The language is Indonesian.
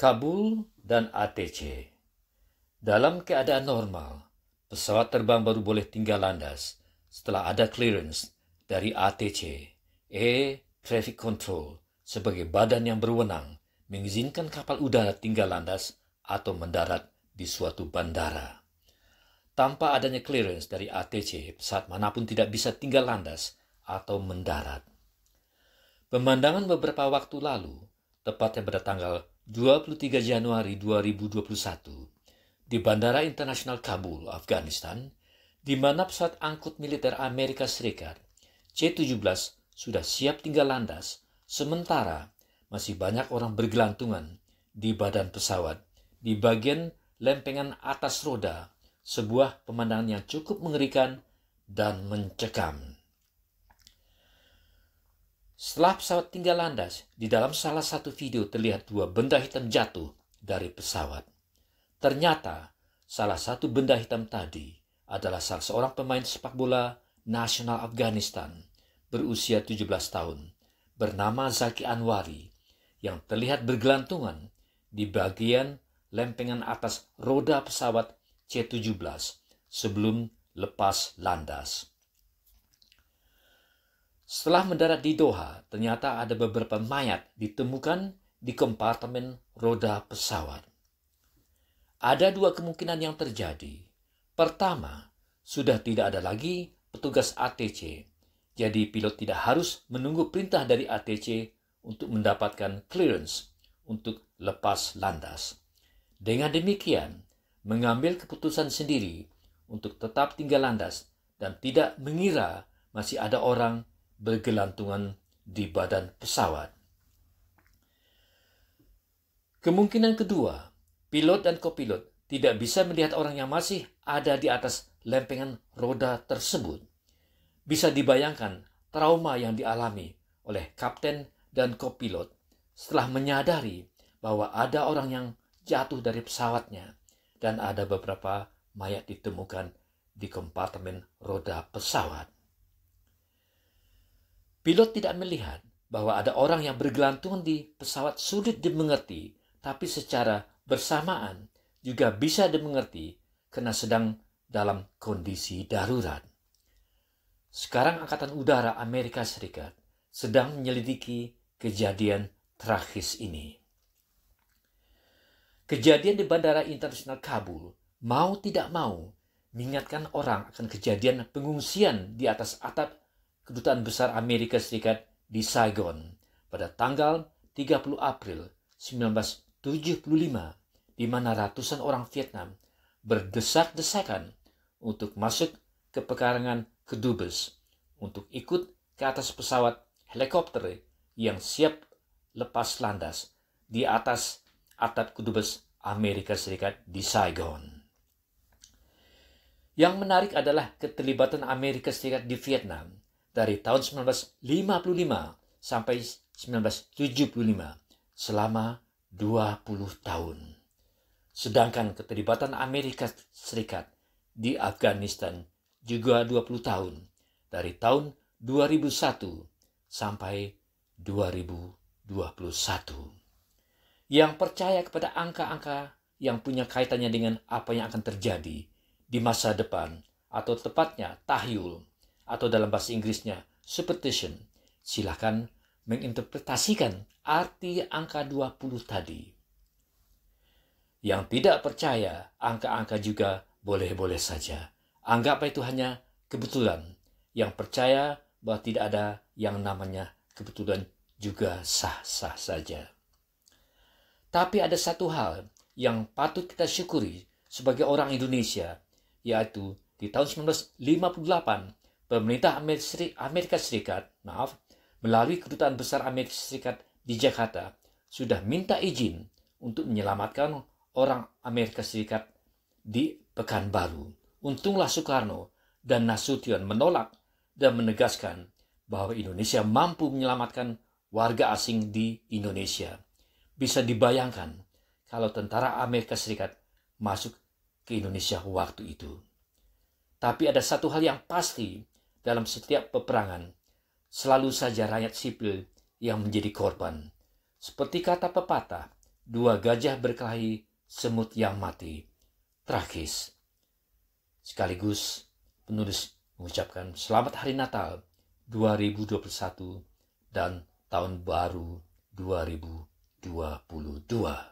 Kabul, dan ATC. Dalam keadaan normal, pesawat terbang baru boleh tinggal landas setelah ada clearance dari ATC, Air Traffic Control, sebagai badan yang berwenang mengizinkan kapal udara tinggal landas atau mendarat di suatu bandara. Tanpa adanya clearance dari ATC, pesawat manapun tidak bisa tinggal landas atau mendarat. Pemandangan beberapa waktu lalu, tepatnya pada tanggal 23 Januari 2021 di Bandara Internasional Kabul, Afghanistan, di mana pesawat angkut militer Amerika Serikat C-17 sudah siap tinggal landas, sementara masih banyak orang bergelantungan di badan pesawat di bagian lempengan atas roda, sebuah pemandangan yang cukup mengerikan dan mencekam. Setelah pesawat tinggal landas, di dalam salah satu video terlihat dua benda hitam jatuh dari pesawat. Ternyata, salah satu benda hitam tadi adalah salah seorang pemain sepak bola nasional Afghanistan berusia 17 tahun bernama Zaki Anwari yang terlihat bergelantungan di bagian lempengan atas roda pesawat C-17 sebelum lepas landas. Setelah mendarat di Doha, ternyata ada beberapa mayat ditemukan di kompartemen roda pesawat. Ada dua kemungkinan yang terjadi. Pertama, sudah tidak ada lagi petugas ATC, jadi pilot tidak harus menunggu perintah dari ATC untuk mendapatkan clearance untuk lepas landas. Dengan demikian, mengambil keputusan sendiri untuk tetap tinggal landas dan tidak mengira masih ada orang bergelantungan di badan pesawat. Kemungkinan kedua, pilot dan kopilot tidak bisa melihat orang yang masih ada di atas lempengan roda tersebut. Bisa dibayangkan trauma yang dialami oleh kapten dan kopilot setelah menyadari bahwa ada orang yang jatuh dari pesawatnya dan ada beberapa mayat ditemukan di kompartemen roda pesawat. Pilot tidak melihat bahwa ada orang yang bergelantungan di pesawat sulit dimengerti, tapi secara bersamaan juga bisa dimengerti karena sedang dalam kondisi darurat. Sekarang Angkatan Udara Amerika Serikat sedang menyelidiki kejadian tragis ini. Kejadian di Bandara Internasional Kabul mau tidak mau mengingatkan orang akan kejadian pengungsian di atas atap Kedutaan Besar Amerika Serikat di Saigon pada tanggal 30 April 1975 di mana ratusan orang Vietnam berdesak-desakan untuk masuk ke pekarangan kedubes untuk ikut ke atas pesawat helikopter yang siap lepas landas di atas atap kedubes Amerika Serikat di Saigon. Yang menarik adalah keterlibatan Amerika Serikat di Vietnam dari tahun 1955 sampai 1975 selama 20 tahun. Sedangkan keterlibatan Amerika Serikat di Afghanistan juga 20 tahun dari tahun 2001 sampai 2021. Yang percaya kepada angka-angka yang punya kaitannya dengan apa yang akan terjadi di masa depan atau tepatnya tahyul atau dalam bahasa Inggrisnya superstition. Silahkan menginterpretasikan arti angka 20 tadi. Yang tidak percaya angka-angka juga boleh-boleh saja. Anggap itu hanya kebetulan. Yang percaya bahwa tidak ada yang namanya kebetulan juga sah-sah saja. Tapi ada satu hal yang patut kita syukuri sebagai orang Indonesia, yaitu di tahun 1958 pemerintah Amerika Serikat, maaf, melalui kedutaan besar Amerika Serikat di Jakarta sudah minta izin untuk menyelamatkan orang Amerika Serikat di Pekanbaru. Untunglah Soekarno dan Nasution menolak dan menegaskan bahwa Indonesia mampu menyelamatkan warga asing di Indonesia. Bisa dibayangkan kalau tentara Amerika Serikat masuk ke Indonesia waktu itu. Tapi ada satu hal yang pasti, dalam setiap peperangan, selalu saja rakyat sipil yang menjadi korban. Seperti kata pepatah, dua gajah berkelahi, semut yang mati. Tragis. Sekaligus penulis mengucapkan selamat hari Natal 2021 dan tahun baru 2022.